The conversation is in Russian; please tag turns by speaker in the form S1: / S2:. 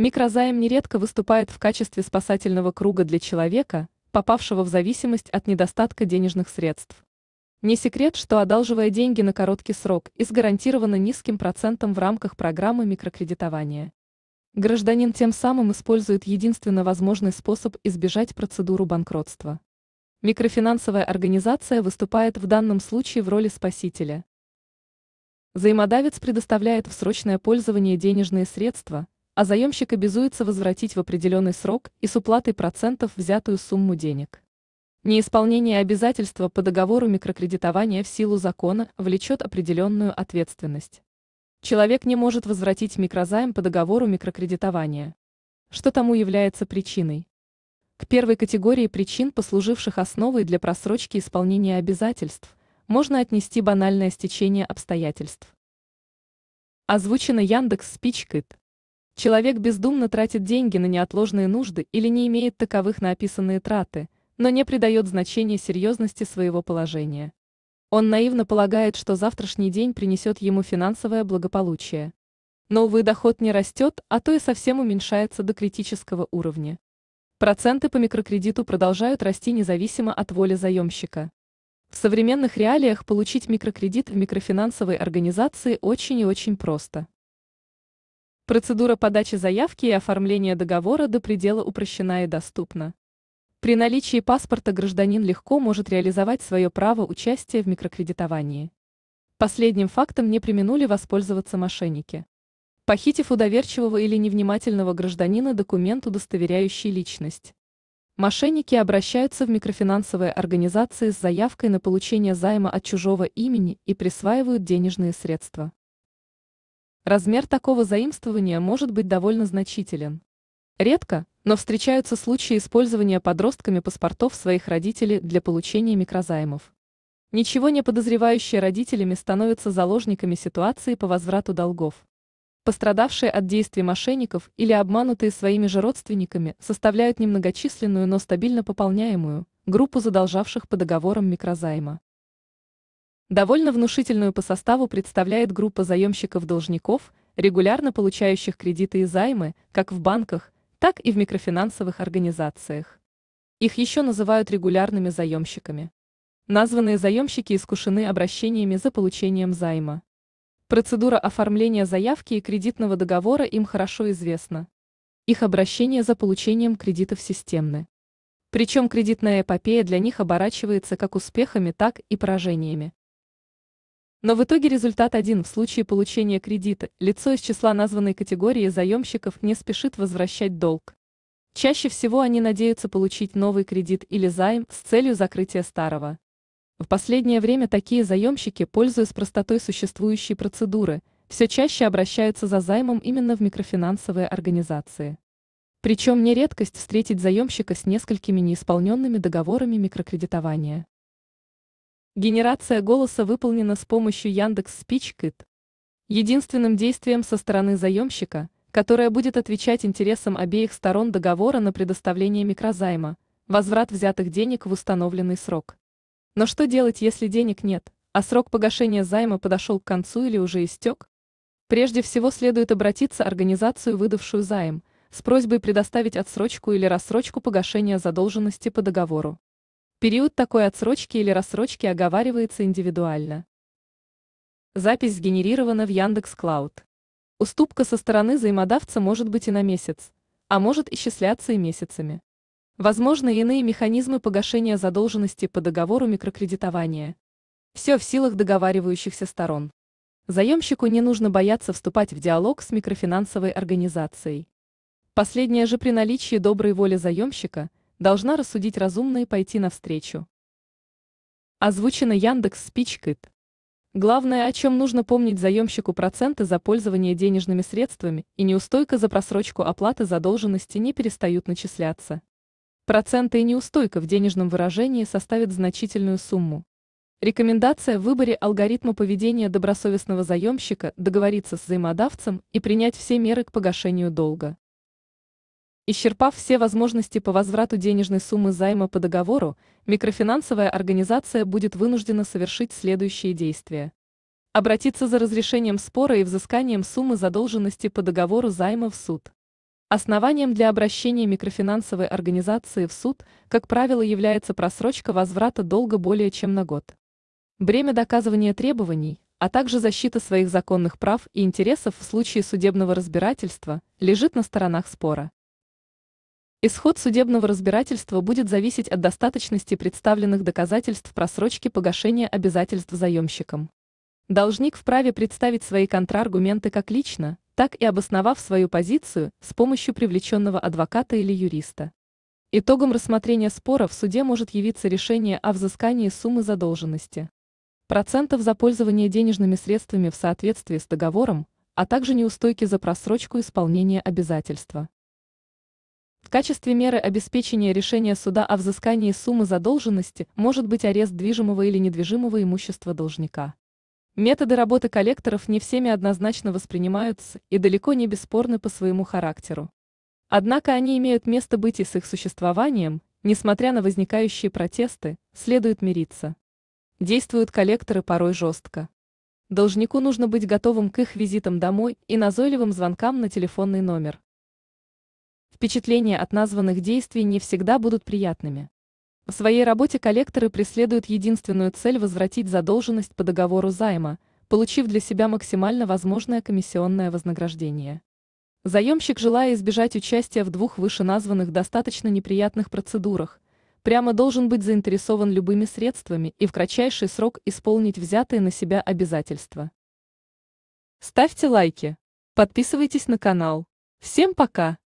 S1: Микрозаем нередко выступает в качестве спасательного круга для человека, попавшего в зависимость от недостатка денежных средств. Не секрет, что одалживая деньги на короткий срок и с гарантированно низким процентом в рамках программы микрокредитования. Гражданин тем самым использует единственно возможный способ избежать процедуру банкротства. Микрофинансовая организация выступает в данном случае в роли спасителя. Взаимодавец предоставляет в срочное пользование денежные средства, а заемщик обязуется возвратить в определенный срок и с уплатой процентов взятую сумму денег. Неисполнение обязательства по договору микрокредитования в силу закона влечет определенную ответственность. Человек не может возвратить микрозайм по договору микрокредитования. Что тому является причиной? К первой категории причин, послуживших основой для просрочки исполнения обязательств, можно отнести банальное стечение обстоятельств. Озвучено Яндекс Спичкит. Человек бездумно тратит деньги на неотложные нужды или не имеет таковых на описанные траты, но не придает значения серьезности своего положения. Он наивно полагает, что завтрашний день принесет ему финансовое благополучие. Но, увы, доход не растет, а то и совсем уменьшается до критического уровня. Проценты по микрокредиту продолжают расти независимо от воли заемщика. В современных реалиях получить микрокредит в микрофинансовой организации очень и очень просто. Процедура подачи заявки и оформления договора до предела упрощена и доступна. При наличии паспорта гражданин легко может реализовать свое право участия в микрокредитовании. Последним фактом не применули воспользоваться мошенники. Похитив у доверчивого или невнимательного гражданина документ, удостоверяющий личность. Мошенники обращаются в микрофинансовые организации с заявкой на получение займа от чужого имени и присваивают денежные средства. Размер такого заимствования может быть довольно значителен. Редко, но встречаются случаи использования подростками паспортов своих родителей для получения микрозаймов. Ничего не подозревающие родителями становятся заложниками ситуации по возврату долгов. Пострадавшие от действий мошенников или обманутые своими же родственниками составляют немногочисленную, но стабильно пополняемую группу задолжавших по договорам микрозайма. Довольно внушительную по составу представляет группа заемщиков-должников, регулярно получающих кредиты и займы как в банках, так и в микрофинансовых организациях. Их еще называют регулярными заемщиками. Названные заемщики искушены обращениями за получением займа. Процедура оформления заявки и кредитного договора им хорошо известна. Их обращения за получением кредитов системны. Причем кредитная эпопея для них оборачивается как успехами, так и поражениями. Но в итоге результат один. В случае получения кредита лицо из числа названной категории заемщиков не спешит возвращать долг. Чаще всего они надеются получить новый кредит или займ с целью закрытия старого. В последнее время такие заемщики, пользуясь простотой существующей процедуры, все чаще обращаются за займом именно в микрофинансовые организации. Причем не редкость встретить заемщика с несколькими неисполненными договорами микрокредитования. Генерация голоса выполнена с помощью Яндекс Спичкит. Единственным действием со стороны заемщика, которое будет отвечать интересам обеих сторон договора на предоставление микрозайма, возврат взятых денег в установленный срок. Но что делать, если денег нет, а срок погашения займа подошел к концу или уже истек? Прежде всего следует обратиться организацию, выдавшую займ, с просьбой предоставить отсрочку или рассрочку погашения задолженности по договору. Период такой отсрочки или рассрочки оговаривается индивидуально. Запись сгенерирована в Яндекс Клауд. Уступка со стороны взаимодавца может быть и на месяц, а может исчисляться и месяцами. Возможно иные механизмы погашения задолженности по договору микрокредитования. Все в силах договаривающихся сторон. Заемщику не нужно бояться вступать в диалог с микрофинансовой организацией. Последнее же при наличии доброй воли заемщика – должна рассудить разумно и пойти навстречу. Озвучено Яндекс Спичкит. Главное, о чем нужно помнить заемщику проценты за пользование денежными средствами и неустойка за просрочку оплаты задолженности не перестают начисляться. Проценты и неустойка в денежном выражении составят значительную сумму. Рекомендация в выборе алгоритма поведения добросовестного заемщика договориться с взаимодавцем и принять все меры к погашению долга. Исчерпав все возможности по возврату денежной суммы займа по договору, микрофинансовая организация будет вынуждена совершить следующие действия. Обратиться за разрешением спора и взысканием суммы задолженности по договору займа в суд. Основанием для обращения микрофинансовой организации в суд, как правило, является просрочка возврата долга более чем на год. Бремя доказывания требований, а также защита своих законных прав и интересов в случае судебного разбирательства лежит на сторонах спора. Исход судебного разбирательства будет зависеть от достаточности представленных доказательств просрочки погашения обязательств заемщиком. Должник вправе представить свои контраргументы как лично, так и обосновав свою позицию с помощью привлеченного адвоката или юриста. Итогом рассмотрения спора в суде может явиться решение о взыскании суммы задолженности, процентов за пользование денежными средствами в соответствии с договором, а также неустойки за просрочку исполнения обязательства. В качестве меры обеспечения решения суда о взыскании суммы задолженности может быть арест движимого или недвижимого имущества должника. Методы работы коллекторов не всеми однозначно воспринимаются и далеко не бесспорны по своему характеру. Однако они имеют место быть и с их существованием, несмотря на возникающие протесты, следует мириться. Действуют коллекторы порой жестко. Должнику нужно быть готовым к их визитам домой и назойливым звонкам на телефонный номер. Впечатления от названных действий не всегда будут приятными. В своей работе коллекторы преследуют единственную цель возвратить задолженность по договору займа, получив для себя максимально возможное комиссионное вознаграждение. Заемщик, желая избежать участия в двух вышеназванных достаточно неприятных процедурах, прямо должен быть заинтересован любыми средствами и в кратчайший срок исполнить взятые на себя обязательства. Ставьте лайки, подписывайтесь на канал. Всем пока!